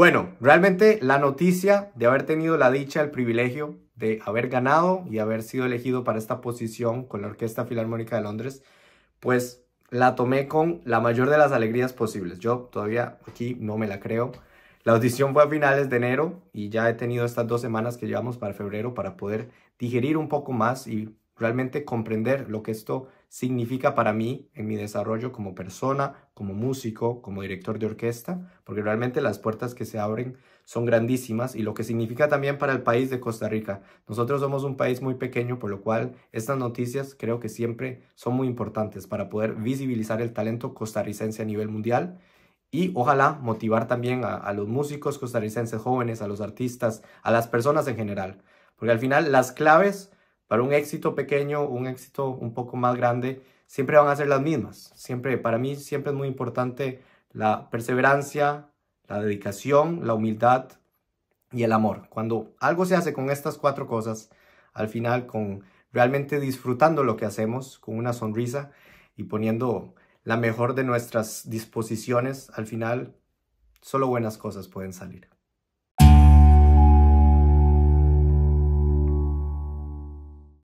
Bueno, realmente la noticia de haber tenido la dicha, el privilegio de haber ganado y haber sido elegido para esta posición con la Orquesta Filarmónica de Londres, pues la tomé con la mayor de las alegrías posibles. Yo todavía aquí no me la creo. La audición fue a finales de enero y ya he tenido estas dos semanas que llevamos para febrero para poder digerir un poco más y realmente comprender lo que esto significa para mí en mi desarrollo como persona, como músico, como director de orquesta, porque realmente las puertas que se abren son grandísimas y lo que significa también para el país de Costa Rica. Nosotros somos un país muy pequeño, por lo cual estas noticias creo que siempre son muy importantes para poder visibilizar el talento costarricense a nivel mundial y ojalá motivar también a, los músicos costarricenses jóvenes, a los artistas, a las personas en general, porque al final las claves para un éxito pequeño, un éxito un poco más grande, siempre van a ser las mismas. Siempre, para mí siempre es muy importante la perseverancia, la dedicación, la humildad y el amor. Cuando algo se hace con estas cuatro cosas, al final con realmente disfrutando lo que hacemos, con una sonrisa y poniendo la mejor de nuestras disposiciones, al final solo buenas cosas pueden salir.